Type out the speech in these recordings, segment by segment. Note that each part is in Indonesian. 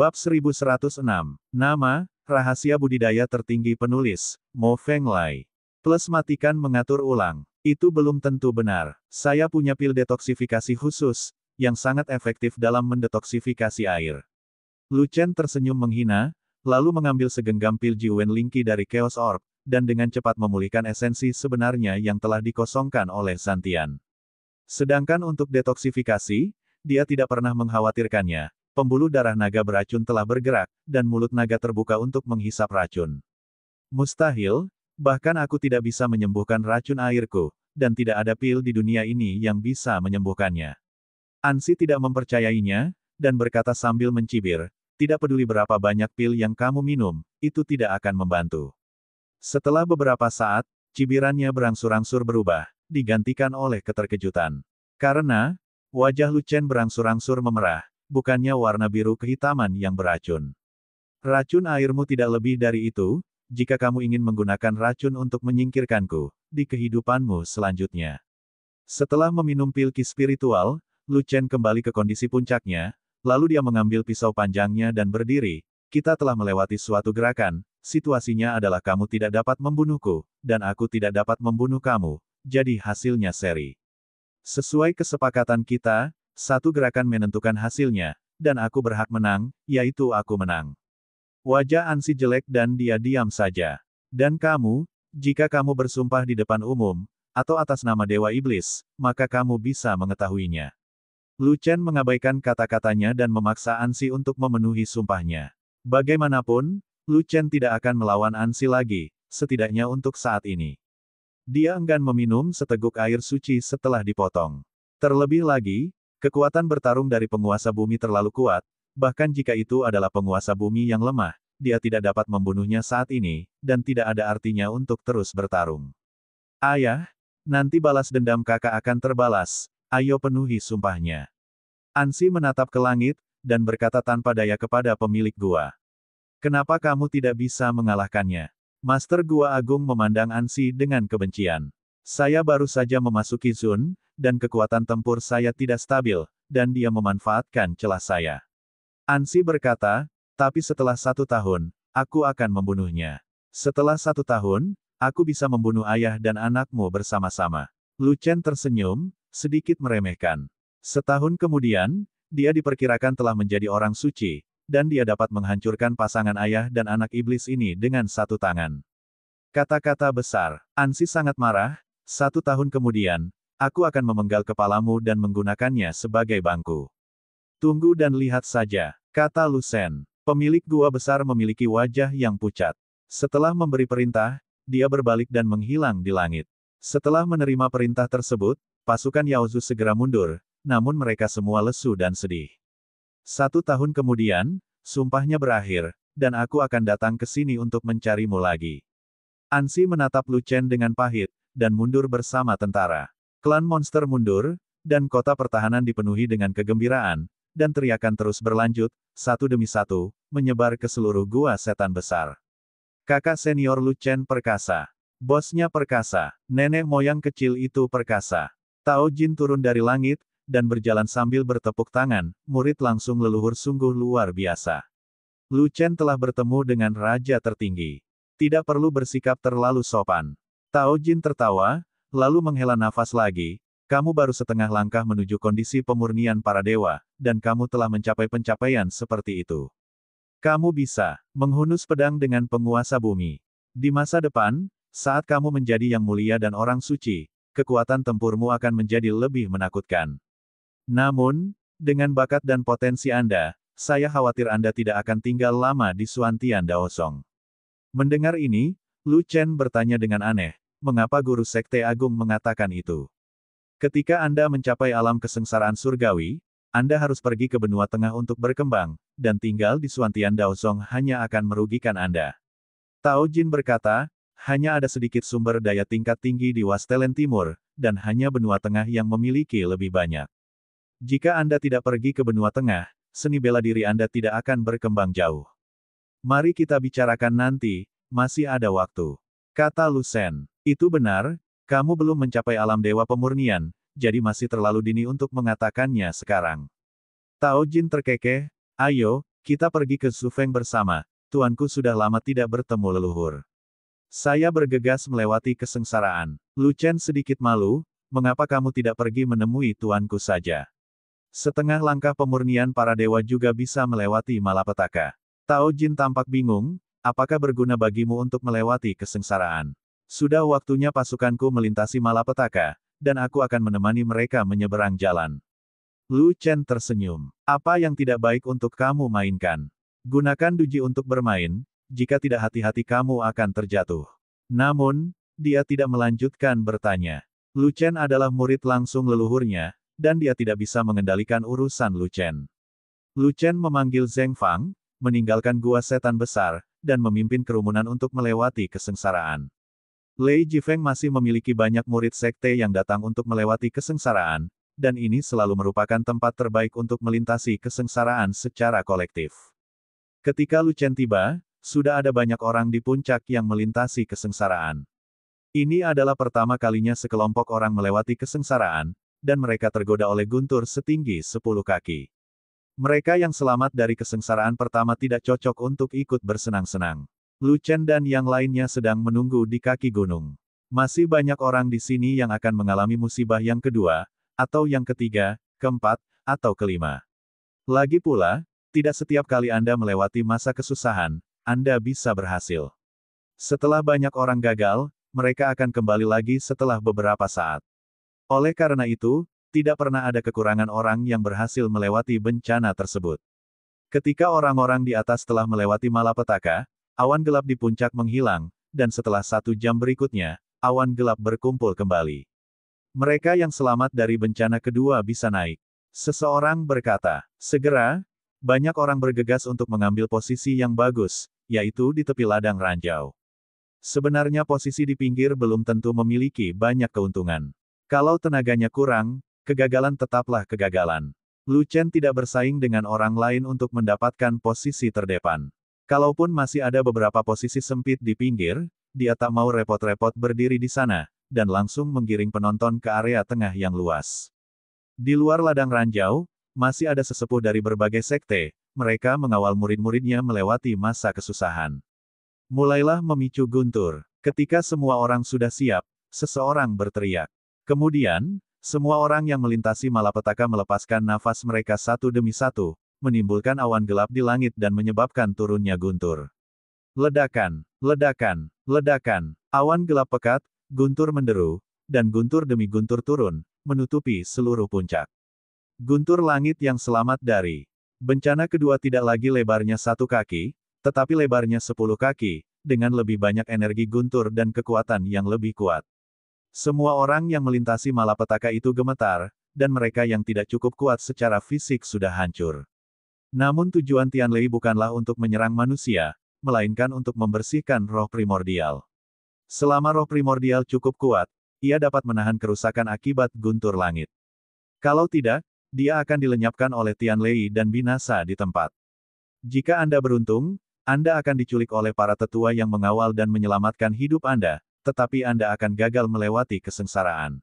Bab 1106, Nama, Rahasia Budidaya Tertinggi Penulis, Mo Feng Lai. Plus matikan mengatur ulang. Itu belum tentu benar. Saya punya pil detoksifikasi khusus, yang sangat efektif dalam mendetoksifikasi air. Lu Chen tersenyum menghina, lalu mengambil segenggam pil Jiwen Lingqi dari Chaos Orb, dan dengan cepat memulihkan esensi sebenarnya yang telah dikosongkan oleh Santian. Sedangkan untuk detoksifikasi, dia tidak pernah mengkhawatirkannya, pembuluh darah naga beracun telah bergerak, dan mulut naga terbuka untuk menghisap racun. Mustahil, bahkan aku tidak bisa menyembuhkan racun airku, dan tidak ada pil di dunia ini yang bisa menyembuhkannya. Ansi tidak mempercayainya, dan berkata sambil mencibir, tidak peduli berapa banyak pil yang kamu minum, itu tidak akan membantu. Setelah beberapa saat, cibirannya berangsur-angsur berubah, digantikan oleh keterkejutan. Karena, wajah Lucen berangsur-angsur memerah, bukannya warna biru kehitaman yang beracun. Racun airmu tidak lebih dari itu, jika kamu ingin menggunakan racun untuk menyingkirkanku, di kehidupanmu selanjutnya. Setelah meminum pil ki spiritual, Lu Chen kembali ke kondisi puncaknya, lalu dia mengambil pisau panjangnya dan berdiri, kita telah melewati suatu gerakan, situasinya adalah kamu tidak dapat membunuhku, dan aku tidak dapat membunuh kamu, jadi hasilnya seri. Sesuai kesepakatan kita, satu gerakan menentukan hasilnya, dan aku berhak menang, yaitu aku menang. Wajah Ansi jelek dan dia diam saja. Dan kamu, jika kamu bersumpah di depan umum, atau atas nama Dewa Iblis, maka kamu bisa mengetahuinya. Lu Chen mengabaikan kata-katanya dan memaksa Ansi untuk memenuhi sumpahnya. Bagaimanapun, Lu Chen tidak akan melawan Ansi lagi, setidaknya untuk saat ini. Dia enggan meminum seteguk air suci setelah dipotong. Terlebih lagi, Kekuatan bertarung dari penguasa bumi terlalu kuat, bahkan jika itu adalah penguasa bumi yang lemah, dia tidak dapat membunuhnya saat ini, dan tidak ada artinya untuk terus bertarung. Ayah, nanti balas dendam kakak akan terbalas, ayo penuhi sumpahnya. Ansi menatap ke langit, dan berkata tanpa daya kepada pemilik gua. Kenapa kamu tidak bisa mengalahkannya? Master Gua Agung memandang Ansi dengan kebencian. Saya baru saja memasuki Zun, dan kekuatan tempur saya tidak stabil, dan dia memanfaatkan celah saya. Ansi berkata, tapi setelah satu tahun, aku akan membunuhnya. Setelah satu tahun, aku bisa membunuh ayah dan anakmu bersama-sama. Lucen tersenyum, sedikit meremehkan. Setahun kemudian, dia diperkirakan telah menjadi orang suci, dan dia dapat menghancurkan pasangan ayah dan anak iblis ini dengan satu tangan. Kata-kata besar, Ansi sangat marah, satu tahun kemudian, aku akan memenggal kepalamu dan menggunakannya sebagai bangku. Tunggu dan lihat saja, kata Lucen. Pemilik gua besar memiliki wajah yang pucat. Setelah memberi perintah, dia berbalik dan menghilang di langit. Setelah menerima perintah tersebut, pasukan Yaozu segera mundur, namun mereka semua lesu dan sedih. Satu tahun kemudian, sumpahnya berakhir, dan aku akan datang ke sini untuk mencarimu lagi. Ansi menatap Lu Chen dengan pahit, dan mundur bersama tentara. Klan monster mundur, dan kota pertahanan dipenuhi dengan kegembiraan, dan teriakan terus berlanjut, satu demi satu, menyebar ke seluruh gua setan besar. Kakak senior Lucen perkasa. Bosnya perkasa. Nenek moyang kecil itu perkasa. Tao Jin turun dari langit, dan berjalan sambil bertepuk tangan, murid langsung leluhur sungguh luar biasa. Lu telah bertemu dengan raja tertinggi. Tidak perlu bersikap terlalu sopan. Tao Jin tertawa, lalu menghela nafas lagi, kamu baru setengah langkah menuju kondisi pemurnian para dewa, dan kamu telah mencapai pencapaian seperti itu. Kamu bisa menghunus pedang dengan penguasa bumi. Di masa depan, saat kamu menjadi yang mulia dan orang suci, kekuatan tempurmu akan menjadi lebih menakutkan. Namun, dengan bakat dan potensi Anda, saya khawatir Anda tidak akan tinggal lama di Suantian Daosong. Mendengar ini, Lu Chen bertanya dengan aneh, mengapa guru Sekte Agung mengatakan itu. Ketika Anda mencapai alam kesengsaraan surgawi, Anda harus pergi ke benua tengah untuk berkembang, dan tinggal di Suantian Song hanya akan merugikan Anda. Tao Jin berkata, hanya ada sedikit sumber daya tingkat tinggi di Wastelen Timur, dan hanya benua tengah yang memiliki lebih banyak. Jika Anda tidak pergi ke benua tengah, seni bela diri Anda tidak akan berkembang jauh. Mari kita bicarakan nanti, masih ada waktu. Kata Lucen. Itu benar, kamu belum mencapai alam dewa pemurnian, jadi masih terlalu dini untuk mengatakannya sekarang. Tao Jin terkekeh, ayo, kita pergi ke Sufeng bersama, tuanku sudah lama tidak bertemu leluhur. Saya bergegas melewati kesengsaraan. Lu Chen sedikit malu, mengapa kamu tidak pergi menemui tuanku saja? Setengah langkah pemurnian para dewa juga bisa melewati malapetaka. Tao Jin tampak bingung, apakah berguna bagimu untuk melewati kesengsaraan? Sudah waktunya pasukanku melintasi malapetaka, dan aku akan menemani mereka menyeberang jalan. Lu Chen tersenyum. Apa yang tidak baik untuk kamu mainkan? Gunakan duji untuk bermain, jika tidak hati-hati kamu akan terjatuh. Namun, dia tidak melanjutkan bertanya. Lu Chen adalah murid langsung leluhurnya, dan dia tidak bisa mengendalikan urusan Lu Chen. Lu Chen memanggil Zeng Fang, meninggalkan gua setan besar, dan memimpin kerumunan untuk melewati kesengsaraan. Lei Jifeng masih memiliki banyak murid sekte yang datang untuk melewati kesengsaraan, dan ini selalu merupakan tempat terbaik untuk melintasi kesengsaraan secara kolektif. Ketika Lu Chen tiba, sudah ada banyak orang di puncak yang melintasi kesengsaraan. Ini adalah pertama kalinya sekelompok orang melewati kesengsaraan, dan mereka tergoda oleh guntur setinggi 10 kaki. Mereka yang selamat dari kesengsaraan pertama tidak cocok untuk ikut bersenang-senang. Lu Chen dan yang lainnya sedang menunggu di kaki gunung. Masih banyak orang di sini yang akan mengalami musibah yang kedua, atau yang ketiga, keempat, atau kelima. Lagi pula, tidak setiap kali Anda melewati masa kesusahan, Anda bisa berhasil. Setelah banyak orang gagal, mereka akan kembali lagi setelah beberapa saat. Oleh karena itu, tidak pernah ada kekurangan orang yang berhasil melewati bencana tersebut. Ketika orang-orang di atas telah melewati malapetaka, awan gelap di puncak menghilang, dan setelah satu jam berikutnya, awan gelap berkumpul kembali. Mereka yang selamat dari bencana kedua bisa naik. Seseorang berkata, segera, banyak orang bergegas untuk mengambil posisi yang bagus, yaitu di tepi ladang ranjau. Sebenarnya posisi di pinggir belum tentu memiliki banyak keuntungan. Kalau tenaganya kurang, kegagalan tetaplah kegagalan. Lu tidak bersaing dengan orang lain untuk mendapatkan posisi terdepan. Kalaupun masih ada beberapa posisi sempit di pinggir, dia tak mau repot-repot berdiri di sana, dan langsung menggiring penonton ke area tengah yang luas. Di luar ladang ranjau, masih ada sesepuh dari berbagai sekte, mereka mengawal murid-muridnya melewati masa kesusahan. Mulailah memicu guntur. Ketika semua orang sudah siap, seseorang berteriak. Kemudian, semua orang yang melintasi malapetaka melepaskan nafas mereka satu demi satu, menimbulkan awan gelap di langit dan menyebabkan turunnya guntur. Ledakan, ledakan, ledakan, awan gelap pekat, guntur menderu, dan guntur demi guntur turun, menutupi seluruh puncak. Guntur langit yang selamat dari bencana kedua tidak lagi lebarnya satu kaki, tetapi lebarnya sepuluh kaki, dengan lebih banyak energi guntur dan kekuatan yang lebih kuat. Semua orang yang melintasi malapetaka itu gemetar, dan mereka yang tidak cukup kuat secara fisik sudah hancur. Namun tujuan Tian Lei bukanlah untuk menyerang manusia, melainkan untuk membersihkan roh primordial. Selama roh primordial cukup kuat, ia dapat menahan kerusakan akibat guntur langit. Kalau tidak, dia akan dilenyapkan oleh Tian Lei dan binasa di tempat. Jika Anda beruntung, Anda akan diculik oleh para tetua yang mengawal dan menyelamatkan hidup Anda, tetapi Anda akan gagal melewati kesengsaraan.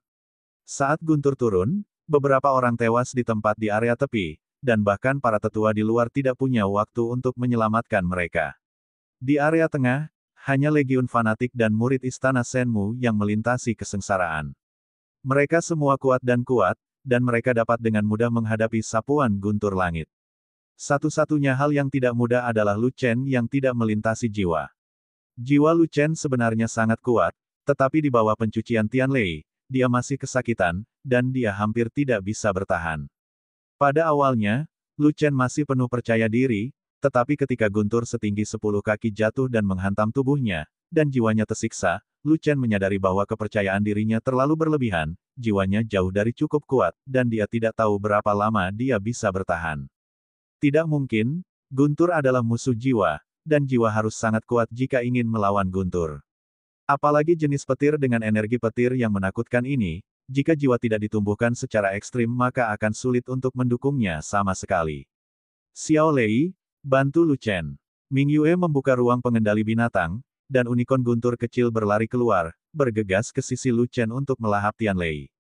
Saat guntur turun, beberapa orang tewas di tempat di area tepi, dan bahkan para tetua di luar tidak punya waktu untuk menyelamatkan mereka. Di area tengah, hanya legiun fanatik dan murid istana Senmu yang melintasi kesengsaraan. Mereka semua kuat dan kuat, dan mereka dapat dengan mudah menghadapi sapuan guntur langit. Satu-satunya hal yang tidak mudah adalah Lu Chen yang tidak melintasi jiwa. Jiwa Lu Chen sebenarnya sangat kuat, tetapi di bawah pencucian Tian Lei, dia masih kesakitan, dan dia hampir tidak bisa bertahan. Pada awalnya, Lu Chen masih penuh percaya diri, tetapi ketika guntur setinggi 10 kaki jatuh dan menghantam tubuhnya, dan jiwanya tersiksa, Lu Chen menyadari bahwa kepercayaan dirinya terlalu berlebihan, jiwanya jauh dari cukup kuat, dan dia tidak tahu berapa lama dia bisa bertahan. Tidak mungkin, Guntur adalah musuh jiwa, dan jiwa harus sangat kuat jika ingin melawan Guntur. Apalagi jenis petir dengan energi petir yang menakutkan ini, jika jiwa tidak ditumbuhkan secara ekstrim maka akan sulit untuk mendukungnya sama sekali. Xiao Lei, bantu Lu Chen. Ming Yue membuka ruang pengendali binatang, dan unicorn guntur kecil berlari keluar, bergegas ke sisi Lu Chen untuk melahap Tian Lei.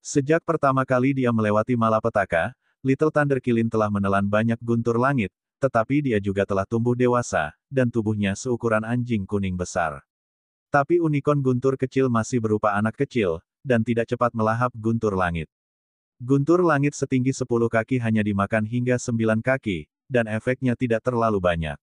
Sejak pertama kali dia melewati malapetaka, Little Thunder Kilin telah menelan banyak guntur langit, tetapi dia juga telah tumbuh dewasa, dan tubuhnya seukuran anjing kuning besar. Tapi unicorn guntur kecil masih berupa anak kecil, dan tidak cepat melahap guntur langit. Guntur langit setinggi 10 kaki hanya dimakan hingga 9 kaki, dan efeknya tidak terlalu banyak.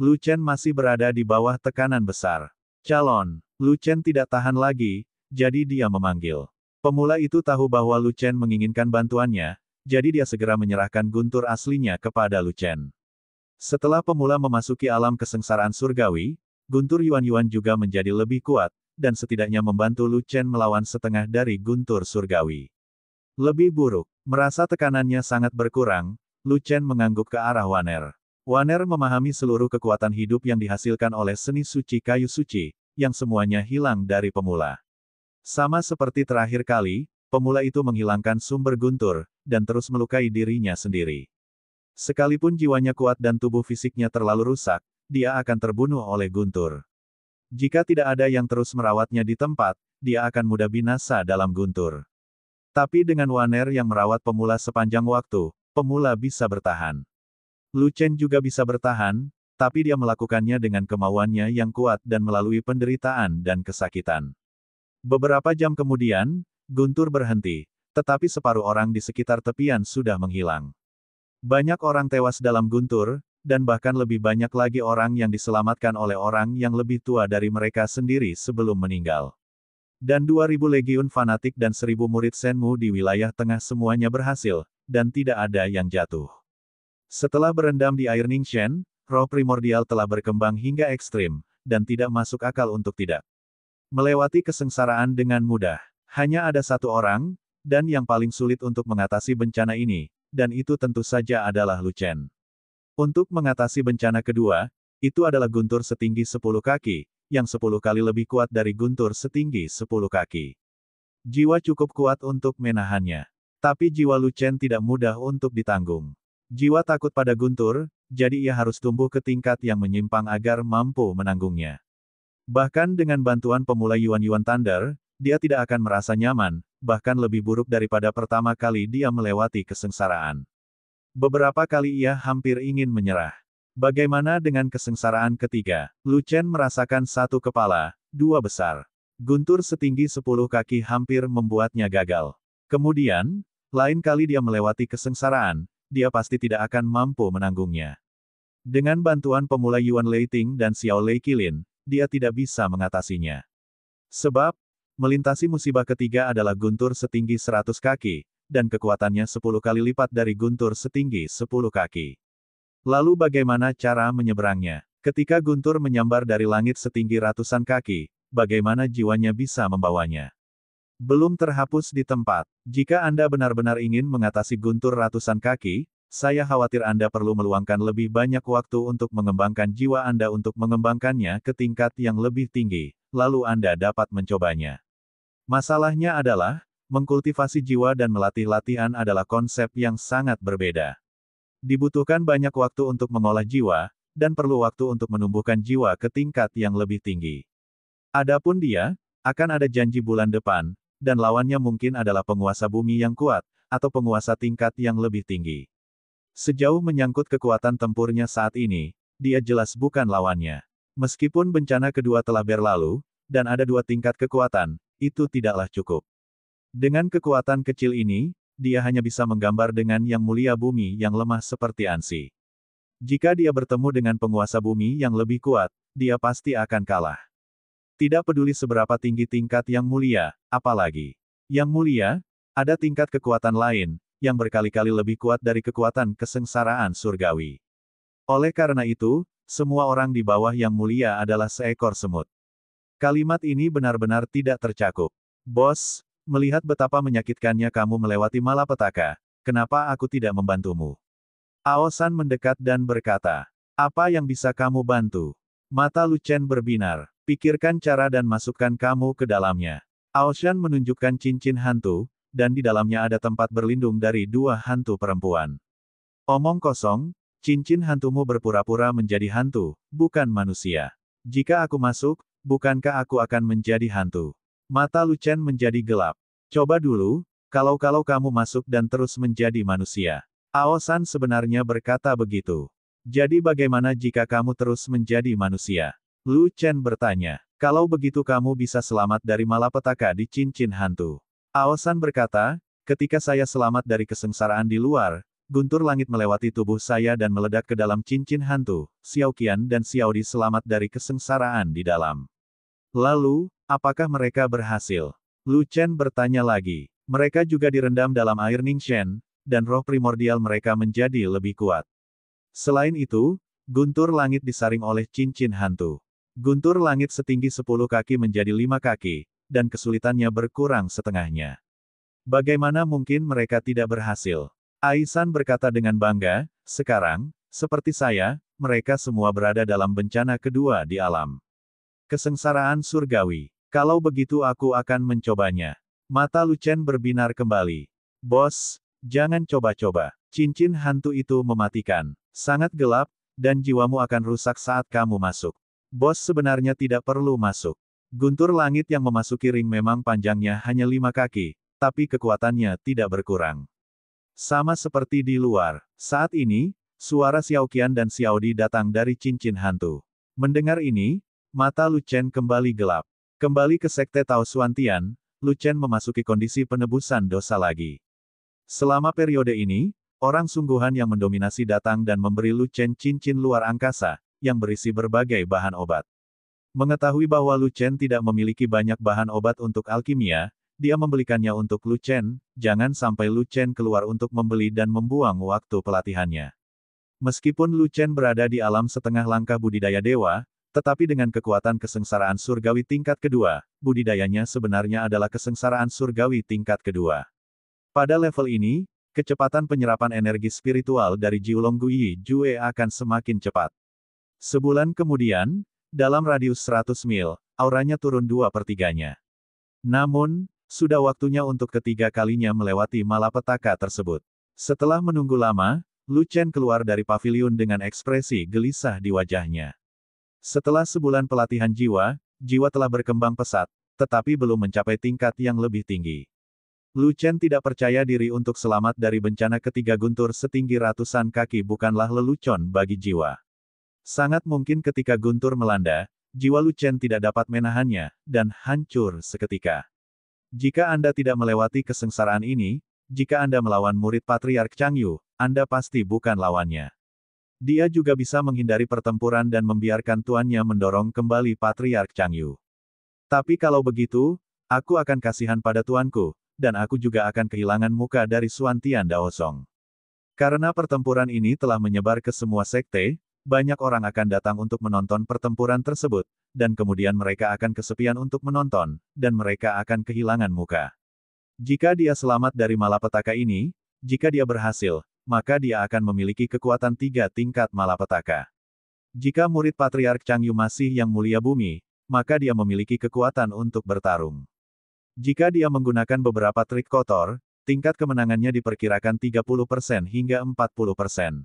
Lu Chen masih berada di bawah tekanan besar. Calon, Lu Chen tidak tahan lagi, jadi dia memanggil. Pemula itu tahu bahwa Lu Chen menginginkan bantuannya, jadi dia segera menyerahkan guntur aslinya kepada Lu Chen. Setelah pemula memasuki alam kesengsaraan surgawi, guntur Yuan Yuan juga menjadi lebih kuat, dan setidaknya membantu Lu Chen melawan setengah dari guntur surgawi. Lebih buruk, merasa tekanannya sangat berkurang, Lu Chen mengangguk ke arah Waner. Waner memahami seluruh kekuatan hidup yang dihasilkan oleh seni suci kayu suci, yang semuanya hilang dari pemula. Sama seperti terakhir kali, pemula itu menghilangkan sumber guntur, dan terus melukai dirinya sendiri. Sekalipun jiwanya kuat dan tubuh fisiknya terlalu rusak, dia akan terbunuh oleh guntur. Jika tidak ada yang terus merawatnya di tempat, dia akan mudah binasa dalam guntur. Tapi dengan Waner yang merawat pemula sepanjang waktu, pemula bisa bertahan. Lu Chen juga bisa bertahan, tapi dia melakukannya dengan kemauannya yang kuat dan melalui penderitaan dan kesakitan. Beberapa jam kemudian, guntur berhenti, tetapi separuh orang di sekitar tepian sudah menghilang. Banyak orang tewas dalam guntur, dan bahkan lebih banyak lagi orang yang diselamatkan oleh orang yang lebih tua dari mereka sendiri sebelum meninggal. Dan 2000 legiun fanatik dan 1000 murid Senmu di wilayah tengah semuanya berhasil, dan tidak ada yang jatuh. Setelah berendam di air Ningxian, roh primordial telah berkembang hingga ekstrim, dan tidak masuk akal untuk tidak melewati kesengsaraan dengan mudah. Hanya ada satu orang, dan yang paling sulit untuk mengatasi bencana ini, dan itu tentu saja adalah Lu Chen. Untuk mengatasi bencana kedua, itu adalah guntur setinggi 10 kaki, yang 10 kali lebih kuat dari guntur setinggi 10 kaki. Jiwa cukup kuat untuk menahannya. Tapi jiwa Lucen tidak mudah untuk ditanggung. Jiwa takut pada guntur, jadi ia harus tumbuh ke tingkat yang menyimpang agar mampu menanggungnya. Bahkan dengan bantuan pemula Yuan-Yuan Thunder, dia tidak akan merasa nyaman, bahkan lebih buruk daripada pertama kali dia melewati kesengsaraan. Beberapa kali ia hampir ingin menyerah. Bagaimana dengan kesengsaraan ketiga? Lucen merasakan satu kepala, dua besar. Guntur setinggi sepuluh kaki hampir membuatnya gagal. Kemudian, lain kali dia melewati kesengsaraan, dia pasti tidak akan mampu menanggungnya. Dengan bantuan pemula Yuan Lei Ting dan Xiao Lei Kilin, dia tidak bisa mengatasinya. Sebab, melintasi musibah ketiga adalah guntur setinggi seratus kaki, dan kekuatannya sepuluh kali lipat dari guntur setinggi sepuluh kaki. Lalu bagaimana cara menyeberangnya? Ketika guntur menyambar dari langit setinggi ratusan kaki, bagaimana jiwanya bisa membawanya? Belum terhapus di tempat. Jika Anda benar-benar ingin mengatasi guntur ratusan kaki, saya khawatir Anda perlu meluangkan lebih banyak waktu untuk mengembangkan jiwa Anda untuk mengembangkannya ke tingkat yang lebih tinggi, lalu Anda dapat mencobanya. Masalahnya adalah, mengkultivasi jiwa dan melatih latihan adalah konsep yang sangat berbeda. Dibutuhkan banyak waktu untuk mengolah jiwa, dan perlu waktu untuk menumbuhkan jiwa ke tingkat yang lebih tinggi. Adapun dia, akan ada janji bulan depan, dan lawannya mungkin adalah penguasa bumi yang kuat, atau penguasa tingkat yang lebih tinggi. Sejauh menyangkut kekuatan tempurnya saat ini, dia jelas bukan lawannya. Meskipun bencana kedua telah berlalu, dan ada dua tingkat kekuatan, itu tidaklah cukup. Dengan kekuatan kecil ini, dia hanya bisa menggambar dengan yang mulia bumi yang lemah seperti Ansi. Jika dia bertemu dengan penguasa bumi yang lebih kuat, dia pasti akan kalah. Tidak peduli seberapa tinggi tingkat yang mulia, apalagi yang mulia, ada tingkat kekuatan lain, yang berkali-kali lebih kuat dari kekuatan kesengsaraan surgawi. Oleh karena itu, semua orang di bawah yang mulia adalah seekor semut. Kalimat ini benar-benar tidak tercakup. Bos, Melihat betapa menyakitkannya kamu melewati malapetaka, kenapa aku tidak membantumu? Aosan mendekat dan berkata, apa yang bisa kamu bantu? Mata Lucen berbinar, pikirkan cara dan masukkan kamu ke dalamnya. Aosan menunjukkan cincin hantu, dan di dalamnya ada tempat berlindung dari dua hantu perempuan. Omong kosong, cincin hantumu berpura-pura menjadi hantu, bukan manusia. Jika aku masuk, bukankah aku akan menjadi hantu? Mata Lucan menjadi gelap. Coba dulu, kalau-kalau kamu masuk dan terus menjadi manusia. Aosan sebenarnya berkata begitu. Jadi bagaimana jika kamu terus menjadi manusia? Lu Chen bertanya. Kalau begitu kamu bisa selamat dari malapetaka di cincin hantu. Aosan berkata, ketika saya selamat dari kesengsaraan di luar, guntur langit melewati tubuh saya dan meledak ke dalam cincin hantu, Xiao Qian dan Xiao Di selamat dari kesengsaraan di dalam. Lalu, Apakah mereka berhasil? Lu Chen bertanya lagi. Mereka juga direndam dalam air Ning Shen, dan roh primordial mereka menjadi lebih kuat. Selain itu, guntur langit disaring oleh cincin hantu. Guntur langit setinggi 10 kaki menjadi 5 kaki, dan kesulitannya berkurang setengahnya. Bagaimana mungkin mereka tidak berhasil? Aisan berkata dengan bangga, sekarang, seperti saya, mereka semua berada dalam bencana kedua di alam kesengsaraan surgawi. Kalau begitu aku akan mencobanya. Mata Lucen berbinar kembali. Bos, jangan coba-coba. Cincin hantu itu mematikan. Sangat gelap, dan jiwamu akan rusak saat kamu masuk. Bos sebenarnya tidak perlu masuk. Guntur langit yang memasuki ring memang panjangnya hanya lima kaki, tapi kekuatannya tidak berkurang. Sama seperti di luar, saat ini, suara Xiaoqian dan Xiaodi datang dari cincin hantu. Mendengar ini, mata Lucen kembali gelap. Kembali ke Sekte Tao Suantian, Lu Chen memasuki kondisi penebusan dosa lagi. Selama periode ini, orang sungguhan yang mendominasi datang dan memberi Lu Chen cincin luar angkasa, yang berisi berbagai bahan obat. Mengetahui bahwa Lu Chen tidak memiliki banyak bahan obat untuk alkimia, dia membelikannya untuk Lu Chen, jangan sampai Lu Chen keluar untuk membeli dan membuang waktu pelatihannya. Meskipun Lu Chen berada di alam setengah langkah budidaya dewa, tetapi dengan kekuatan kesengsaraan surgawi tingkat kedua, budidayanya sebenarnya adalah kesengsaraan surgawi tingkat kedua. Pada level ini, kecepatan penyerapan energi spiritual dari Jiulong Guyi Jue akan semakin cepat. Sebulan kemudian, dalam radius 100 mil, auranya turun dua pertiganya. Namun, sudah waktunya untuk ketiga kalinya melewati malapetaka tersebut. Setelah menunggu lama, Lu Chen keluar dari pavilion dengan ekspresi gelisah di wajahnya. Setelah sebulan pelatihan jiwa, jiwa telah berkembang pesat, tetapi belum mencapai tingkat yang lebih tinggi. Lu Chen tidak percaya diri untuk selamat dari bencana ketiga guntur setinggi ratusan kaki bukanlah lelucon bagi jiwa. Sangat mungkin ketika guntur melanda, jiwa Lu Chen tidak dapat menahannya, dan hancur seketika. Jika Anda tidak melewati kesengsaraan ini, jika Anda melawan murid Patriark Chang Yu, Anda pasti bukan lawannya. Dia juga bisa menghindari pertempuran dan membiarkan tuannya mendorong kembali Patriark Chang Tapi kalau begitu, aku akan kasihan pada tuanku, dan aku juga akan kehilangan muka dari Suantian Tian Daosong. Karena pertempuran ini telah menyebar ke semua sekte, banyak orang akan datang untuk menonton pertempuran tersebut, dan kemudian mereka akan kesepian untuk menonton, dan mereka akan kehilangan muka. Jika dia selamat dari malapetaka ini, jika dia berhasil, maka dia akan memiliki kekuatan tiga tingkat malapetaka. Jika murid Patriark Chang Yu masih yang mulia bumi, maka dia memiliki kekuatan untuk bertarung. Jika dia menggunakan beberapa trik kotor, tingkat kemenangannya diperkirakan 30% hingga 40%.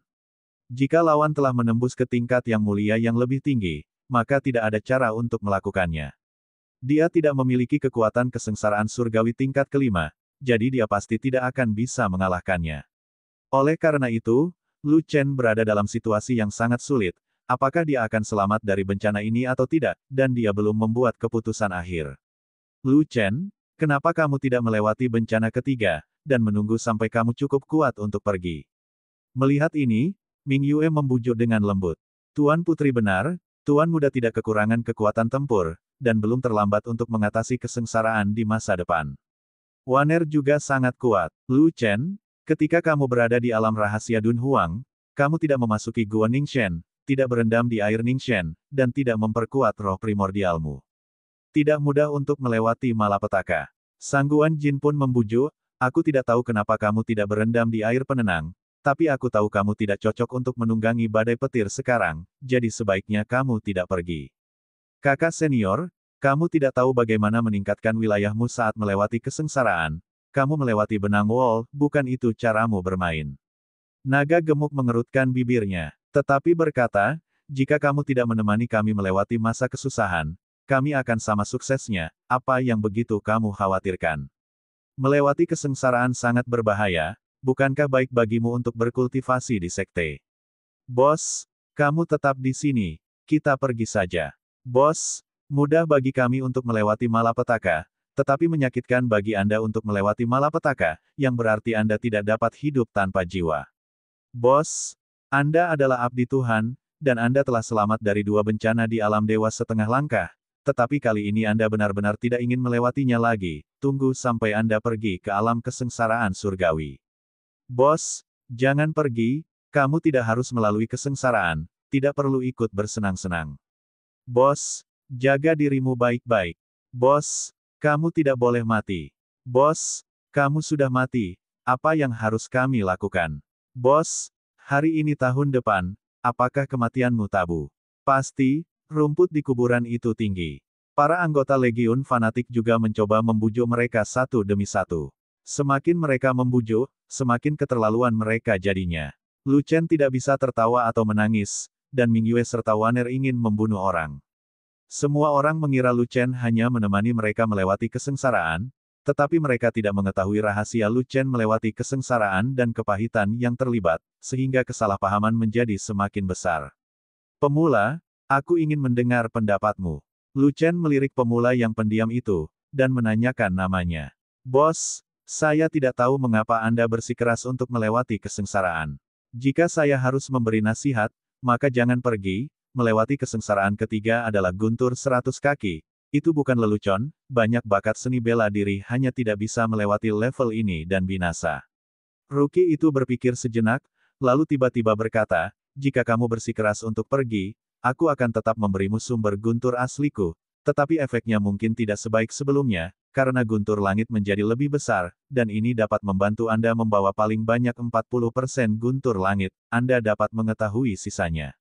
Jika lawan telah menembus ke tingkat yang mulia yang lebih tinggi, maka tidak ada cara untuk melakukannya. Dia tidak memiliki kekuatan kesengsaraan surgawi tingkat kelima, jadi dia pasti tidak akan bisa mengalahkannya. Oleh karena itu, Lu Chen berada dalam situasi yang sangat sulit, apakah dia akan selamat dari bencana ini atau tidak, dan dia belum membuat keputusan akhir. Lu Chen, kenapa kamu tidak melewati bencana ketiga, dan menunggu sampai kamu cukup kuat untuk pergi? Melihat ini, Ming Yue membujuk dengan lembut. Tuan Putri benar, Tuan Muda tidak kekurangan kekuatan tempur, dan belum terlambat untuk mengatasi kesengsaraan di masa depan. Waner juga sangat kuat. Lu Chen, Ketika kamu berada di alam rahasia Dun Huang, kamu tidak memasuki Gua Ningxian, tidak berendam di air Ningxian, dan tidak memperkuat roh primordialmu. Tidak mudah untuk melewati malapetaka. Sangguan Jin pun membujuk, aku tidak tahu kenapa kamu tidak berendam di air penenang, tapi aku tahu kamu tidak cocok untuk menunggangi badai petir sekarang, jadi sebaiknya kamu tidak pergi. Kakak senior, kamu tidak tahu bagaimana meningkatkan wilayahmu saat melewati kesengsaraan, kamu melewati benang wall, bukan itu caramu bermain. Naga gemuk mengerutkan bibirnya, tetapi berkata, jika kamu tidak menemani kami melewati masa kesusahan, kami akan sama suksesnya, apa yang begitu kamu khawatirkan. Melewati kesengsaraan sangat berbahaya, bukankah baik bagimu untuk berkultivasi di sekte? Bos, kamu tetap di sini, kita pergi saja. Bos, mudah bagi kami untuk melewati malapetaka, tetapi menyakitkan bagi Anda untuk melewati malapetaka, yang berarti Anda tidak dapat hidup tanpa jiwa. Bos, Anda adalah abdi Tuhan, dan Anda telah selamat dari dua bencana di alam dewa setengah langkah, tetapi kali ini Anda benar-benar tidak ingin melewatinya lagi, tunggu sampai Anda pergi ke alam kesengsaraan surgawi. Bos, jangan pergi, kamu tidak harus melalui kesengsaraan, tidak perlu ikut bersenang-senang. Bos, jaga dirimu baik-baik. Bos, kamu tidak boleh mati. Bos, kamu sudah mati. Apa yang harus kami lakukan? Bos, hari ini tahun depan, apakah kematianmu tabu? Pasti, rumput di kuburan itu tinggi. Para anggota legiun fanatik juga mencoba membujuk mereka satu demi satu. Semakin mereka membujuk, semakin keterlaluan mereka jadinya. Lucen tidak bisa tertawa atau menangis, dan Ming Yue serta Waner ingin membunuh orang. Semua orang mengira Lu hanya menemani mereka melewati kesengsaraan, tetapi mereka tidak mengetahui rahasia Lu melewati kesengsaraan dan kepahitan yang terlibat, sehingga kesalahpahaman menjadi semakin besar. Pemula, aku ingin mendengar pendapatmu. Lu melirik pemula yang pendiam itu, dan menanyakan namanya. Bos, saya tidak tahu mengapa Anda bersikeras untuk melewati kesengsaraan. Jika saya harus memberi nasihat, maka jangan pergi, melewati kesengsaraan ketiga adalah guntur seratus kaki. Itu bukan lelucon, banyak bakat seni bela diri hanya tidak bisa melewati level ini dan binasa. Ruki itu berpikir sejenak, lalu tiba-tiba berkata, jika kamu bersikeras untuk pergi, aku akan tetap memberimu sumber guntur asliku, tetapi efeknya mungkin tidak sebaik sebelumnya, karena guntur langit menjadi lebih besar, dan ini dapat membantu Anda membawa paling banyak 40% guntur langit, Anda dapat mengetahui sisanya.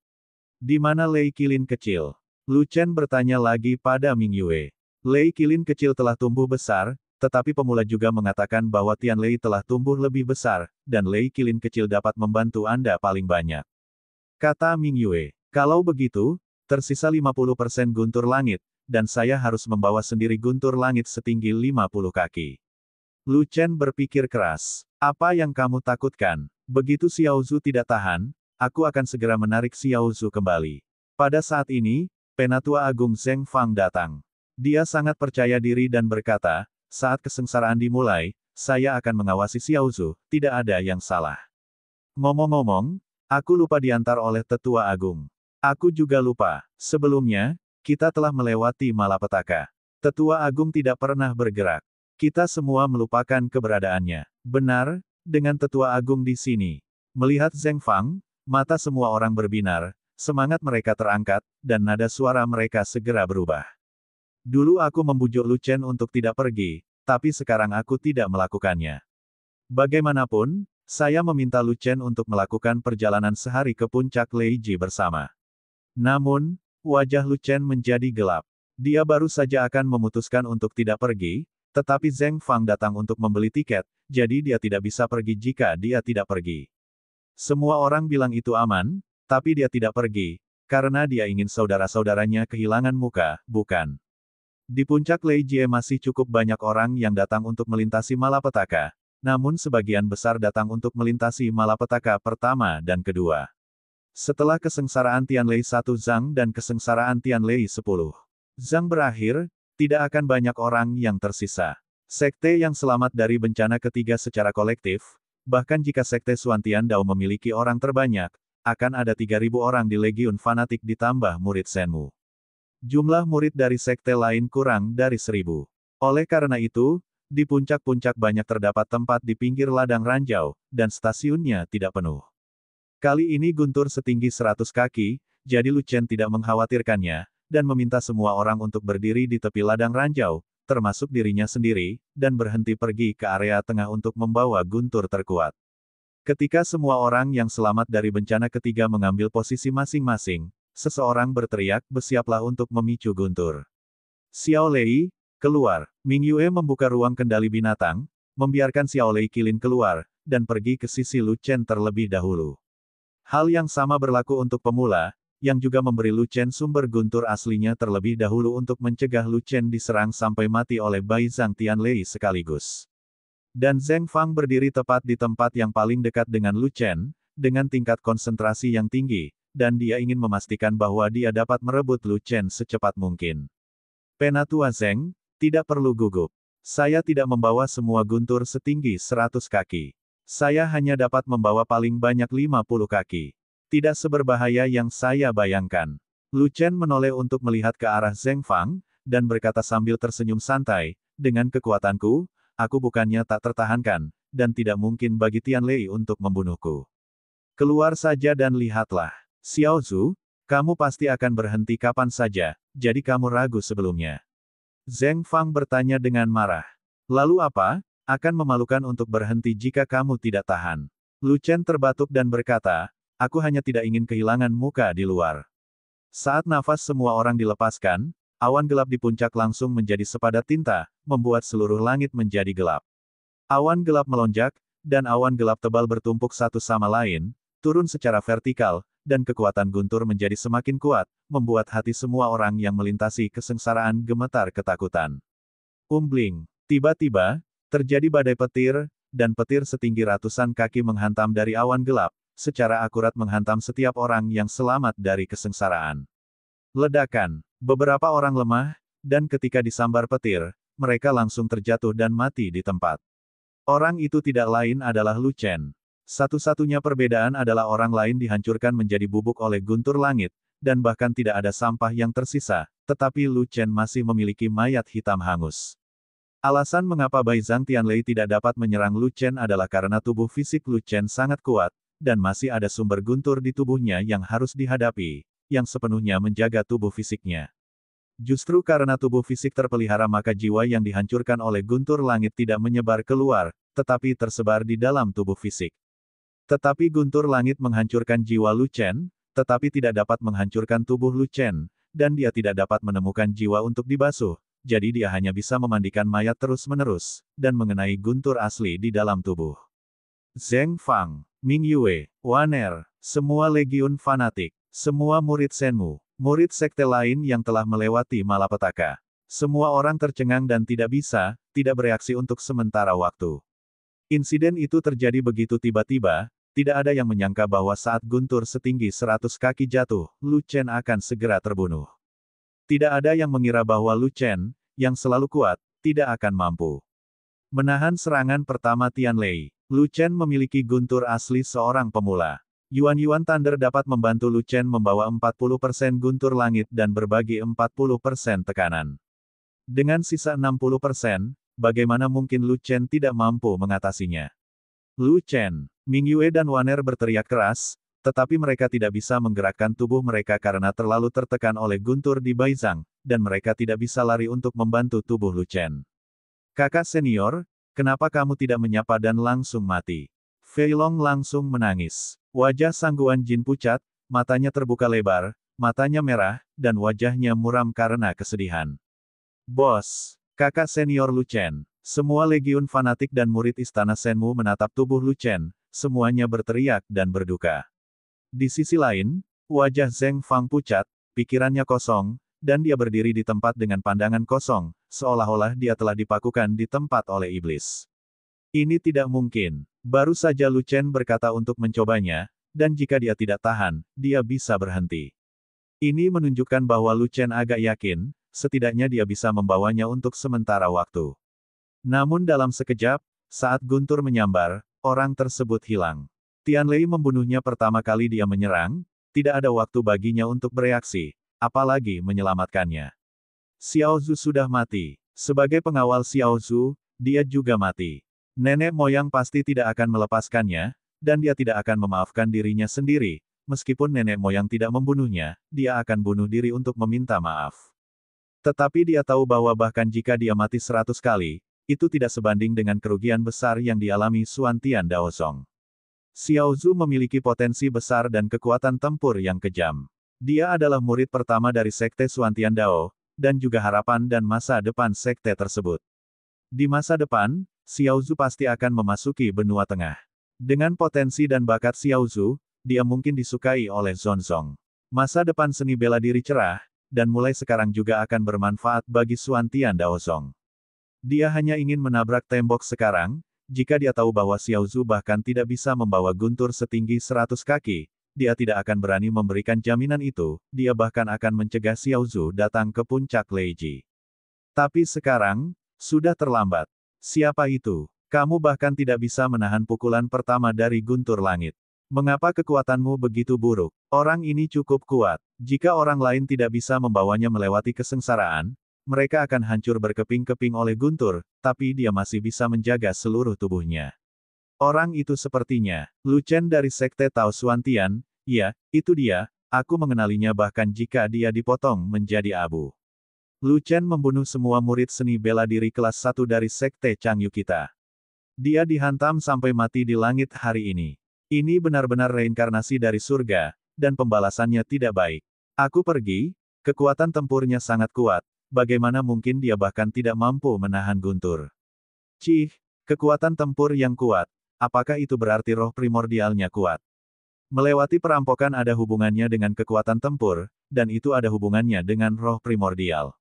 Di mana Lei Kilin kecil? Lu Chen bertanya lagi pada Ming Yue. Lei Kilin kecil telah tumbuh besar, tetapi pemula juga mengatakan bahwa Tian Lei telah tumbuh lebih besar, dan Lei Kilin kecil dapat membantu Anda paling banyak. Kata Ming Yue. Kalau begitu, tersisa 50% guntur langit, dan saya harus membawa sendiri guntur langit setinggi 50 kaki. Lu Chen berpikir keras. Apa yang kamu takutkan? Begitu Xiao Zhu tidak tahan, Aku akan segera menarik Xiao Zhu kembali. Pada saat ini, Penatua Agung Zeng Fang datang. Dia sangat percaya diri dan berkata, saat kesengsaraan dimulai, saya akan mengawasi Xiao Zhu, tidak ada yang salah. Ngomong-ngomong, aku lupa diantar oleh Tetua Agung. Aku juga lupa, sebelumnya, kita telah melewati malapetaka. Tetua Agung tidak pernah bergerak. Kita semua melupakan keberadaannya. Benar, dengan Tetua Agung di sini. Melihat Zeng Fang, Mata semua orang berbinar, semangat mereka terangkat, dan nada suara mereka segera berubah. Dulu aku membujuk Lucen untuk tidak pergi, tapi sekarang aku tidak melakukannya. Bagaimanapun, saya meminta Lucen untuk melakukan perjalanan sehari ke puncak Leiji bersama. Namun, wajah Lucen menjadi gelap. Dia baru saja akan memutuskan untuk tidak pergi, tetapi Zeng Fang datang untuk membeli tiket, jadi dia tidak bisa pergi jika dia tidak pergi. Semua orang bilang itu aman, tapi dia tidak pergi, karena dia ingin saudara-saudaranya kehilangan muka, bukan. Di puncak Lei Leijie masih cukup banyak orang yang datang untuk melintasi malapetaka, namun sebagian besar datang untuk melintasi malapetaka pertama dan kedua. Setelah kesengsaraan Tian Lei 1 Zhang dan kesengsaraan Tian Lei 10 Zhang berakhir, tidak akan banyak orang yang tersisa. Sekte yang selamat dari bencana ketiga secara kolektif, Bahkan jika Sekte Suantian Dao memiliki orang terbanyak, akan ada 3.000 orang di Legiun Fanatik ditambah murid Senmu. Jumlah murid dari sekte lain kurang dari 1.000. Oleh karena itu, di puncak-puncak banyak terdapat tempat di pinggir ladang ranjau, dan stasiunnya tidak penuh. Kali ini guntur setinggi 100 kaki, jadi Lucen tidak mengkhawatirkannya, dan meminta semua orang untuk berdiri di tepi ladang ranjau, termasuk dirinya sendiri, dan berhenti pergi ke area tengah untuk membawa guntur terkuat. Ketika semua orang yang selamat dari bencana ketiga mengambil posisi masing-masing, seseorang berteriak bersiaplah untuk memicu guntur. Xiao Lei, keluar. Ming Yue membuka ruang kendali binatang, membiarkan Xiao Lei Kilin keluar, dan pergi ke sisi Lu Chen terlebih dahulu. Hal yang sama berlaku untuk pemula, yang juga memberi Lu Chen sumber guntur aslinya terlebih dahulu untuk mencegah Lu Chen diserang sampai mati oleh Bai Zhang Tianlei sekaligus. Dan Zheng Fang berdiri tepat di tempat yang paling dekat dengan Lu Chen, dengan tingkat konsentrasi yang tinggi, dan dia ingin memastikan bahwa dia dapat merebut Lu Chen secepat mungkin. Penatua Zheng, tidak perlu gugup. Saya tidak membawa semua guntur setinggi 100 kaki. Saya hanya dapat membawa paling banyak 50 kaki. Tidak seberbahaya yang saya bayangkan. Lu Chen menoleh untuk melihat ke arah Zeng Fang, dan berkata sambil tersenyum santai, dengan kekuatanku, aku bukannya tak tertahankan, dan tidak mungkin bagi Tian Lei untuk membunuhku. Keluar saja dan lihatlah. Xiao Zhu, kamu pasti akan berhenti kapan saja, jadi kamu ragu sebelumnya. Zeng Fang bertanya dengan marah. Lalu apa? Akan memalukan untuk berhenti jika kamu tidak tahan. Lu Chen terbatuk dan berkata, Aku hanya tidak ingin kehilangan muka di luar. Saat nafas semua orang dilepaskan, awan gelap di puncak langsung menjadi sepadat tinta, membuat seluruh langit menjadi gelap. Awan gelap melonjak, dan awan gelap tebal bertumpuk satu sama lain, turun secara vertikal, dan kekuatan guntur menjadi semakin kuat, membuat hati semua orang yang melintasi kesengsaraan gemetar ketakutan. Umbling, tiba-tiba, terjadi badai petir, dan petir setinggi ratusan kaki menghantam dari awan gelap, secara akurat menghantam setiap orang yang selamat dari kesengsaraan. Ledakan, beberapa orang lemah, dan ketika disambar petir, mereka langsung terjatuh dan mati di tempat. Orang itu tidak lain adalah Lu Chen. Satu-satunya perbedaan adalah orang lain dihancurkan menjadi bubuk oleh guntur langit, dan bahkan tidak ada sampah yang tersisa, tetapi Lu Chen masih memiliki mayat hitam hangus. Alasan mengapa Bai Zhang Tianlei tidak dapat menyerang Lu Chen adalah karena tubuh fisik Lu Chen sangat kuat, dan masih ada sumber guntur di tubuhnya yang harus dihadapi, yang sepenuhnya menjaga tubuh fisiknya. Justru karena tubuh fisik terpelihara maka jiwa yang dihancurkan oleh guntur langit tidak menyebar keluar, tetapi tersebar di dalam tubuh fisik. Tetapi guntur langit menghancurkan jiwa Lu tetapi tidak dapat menghancurkan tubuh Lu dan dia tidak dapat menemukan jiwa untuk dibasuh, jadi dia hanya bisa memandikan mayat terus-menerus, dan mengenai guntur asli di dalam tubuh. Zeng Fang Ming Yue, Waner, semua legiun fanatik, semua murid Senmu, murid sekte lain yang telah melewati malapetaka. Semua orang tercengang dan tidak bisa, tidak bereaksi untuk sementara waktu. Insiden itu terjadi begitu tiba-tiba, tidak ada yang menyangka bahwa saat guntur setinggi 100 kaki jatuh, Lu Chen akan segera terbunuh. Tidak ada yang mengira bahwa Lu Chen, yang selalu kuat, tidak akan mampu menahan serangan pertama Tian Lei. Lu Chen memiliki guntur asli seorang pemula. Yuan-Yuan Thunder dapat membantu Lu Chen membawa 40% guntur langit dan berbagi 40% tekanan. Dengan sisa 60%, bagaimana mungkin Lu Chen tidak mampu mengatasinya? Lu Chen, Ming Yue dan Waner berteriak keras, tetapi mereka tidak bisa menggerakkan tubuh mereka karena terlalu tertekan oleh guntur di Baizang, dan mereka tidak bisa lari untuk membantu tubuh Lu Chen. Kakak senior, Kenapa kamu tidak menyapa dan langsung mati? Long langsung menangis. Wajah Sangguan Jin pucat, matanya terbuka lebar, matanya merah, dan wajahnya muram karena kesedihan. Bos, kakak senior Lu Chen, semua legiun fanatik dan murid istana Senmu menatap tubuh Lu Chen, semuanya berteriak dan berduka. Di sisi lain, wajah Zeng Fang pucat, pikirannya kosong, dan dia berdiri di tempat dengan pandangan kosong, seolah-olah dia telah dipakukan di tempat oleh iblis. Ini tidak mungkin. Baru saja Lu Chen berkata untuk mencobanya, dan jika dia tidak tahan, dia bisa berhenti. Ini menunjukkan bahwa Lu Chen agak yakin, setidaknya dia bisa membawanya untuk sementara waktu. Namun dalam sekejap, saat guntur menyambar, orang tersebut hilang. Tian Lei membunuhnya pertama kali dia menyerang, tidak ada waktu baginya untuk bereaksi, apalagi menyelamatkannya. Xiao Zhu sudah mati. Sebagai pengawal Xiao Zhu, dia juga mati. Nenek moyang pasti tidak akan melepaskannya, dan dia tidak akan memaafkan dirinya sendiri. Meskipun nenek moyang tidak membunuhnya, dia akan bunuh diri untuk meminta maaf. Tetapi dia tahu bahwa bahkan jika dia mati seratus kali, itu tidak sebanding dengan kerugian besar yang dialami Suan Tian Xiao Zhu memiliki potensi besar dan kekuatan tempur yang kejam. Dia adalah murid pertama dari Sekte Suantian Dao, dan juga harapan dan masa depan Sekte tersebut. Di masa depan, Xiao Zhu pasti akan memasuki benua tengah. Dengan potensi dan bakat Xiao Zhu, dia mungkin disukai oleh Zonzong. Masa depan seni bela diri cerah, dan mulai sekarang juga akan bermanfaat bagi Suantian Dao Daozong. Dia hanya ingin menabrak tembok sekarang, jika dia tahu bahwa Xiao Zhu bahkan tidak bisa membawa guntur setinggi 100 kaki, dia tidak akan berani memberikan jaminan itu, dia bahkan akan mencegah Xiao Zhu datang ke puncak Leiji. Tapi sekarang, sudah terlambat. Siapa itu? Kamu bahkan tidak bisa menahan pukulan pertama dari guntur langit. Mengapa kekuatanmu begitu buruk? Orang ini cukup kuat. Jika orang lain tidak bisa membawanya melewati kesengsaraan, mereka akan hancur berkeping-keping oleh guntur, tapi dia masih bisa menjaga seluruh tubuhnya. Orang itu sepertinya, Lu dari Sekte Tao Suan ya, itu dia, aku mengenalinya bahkan jika dia dipotong menjadi abu. Lu membunuh semua murid seni bela diri kelas 1 dari Sekte Changyu kita. Dia dihantam sampai mati di langit hari ini. Ini benar-benar reinkarnasi dari surga, dan pembalasannya tidak baik. Aku pergi, kekuatan tempurnya sangat kuat, bagaimana mungkin dia bahkan tidak mampu menahan guntur. Cih, kekuatan tempur yang kuat, Apakah itu berarti roh primordialnya kuat? Melewati perampokan ada hubungannya dengan kekuatan tempur, dan itu ada hubungannya dengan roh primordial.